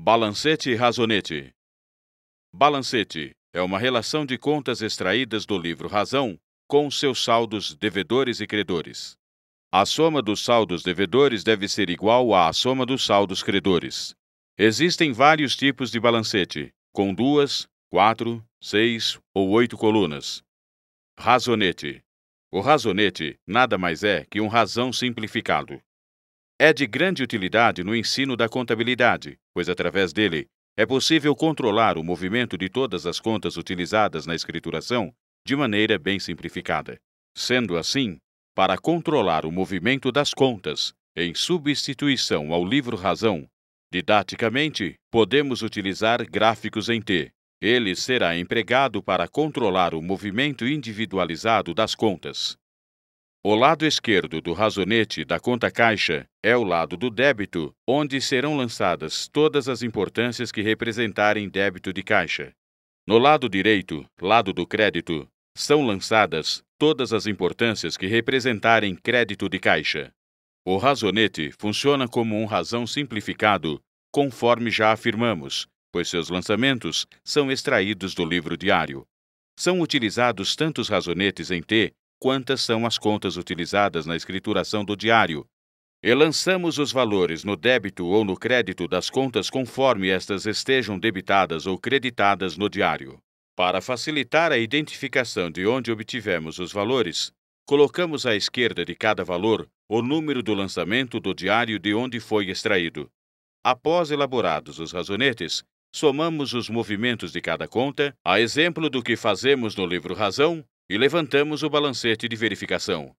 Balancete e Razonete Balancete é uma relação de contas extraídas do livro Razão com seus saldos devedores e credores. A soma dos saldos devedores deve ser igual à soma dos saldos credores. Existem vários tipos de balancete, com duas, quatro, seis ou oito colunas. Razonete. O razonete nada mais é que um razão simplificado é de grande utilidade no ensino da contabilidade, pois através dele é possível controlar o movimento de todas as contas utilizadas na escrituração de maneira bem simplificada. Sendo assim, para controlar o movimento das contas em substituição ao livro razão, didaticamente podemos utilizar gráficos em T. Ele será empregado para controlar o movimento individualizado das contas. O lado esquerdo do razonete da conta caixa é o lado do débito, onde serão lançadas todas as importâncias que representarem débito de caixa. No lado direito, lado do crédito, são lançadas todas as importâncias que representarem crédito de caixa. O razonete funciona como um razão simplificado, conforme já afirmamos, pois seus lançamentos são extraídos do livro diário. São utilizados tantos razonetes em T quantas são as contas utilizadas na escrituração do diário. E lançamos os valores no débito ou no crédito das contas conforme estas estejam debitadas ou creditadas no diário. Para facilitar a identificação de onde obtivemos os valores, colocamos à esquerda de cada valor o número do lançamento do diário de onde foi extraído. Após elaborados os razonetes, somamos os movimentos de cada conta, a exemplo do que fazemos no livro Razão, e levantamos o balancete de verificação.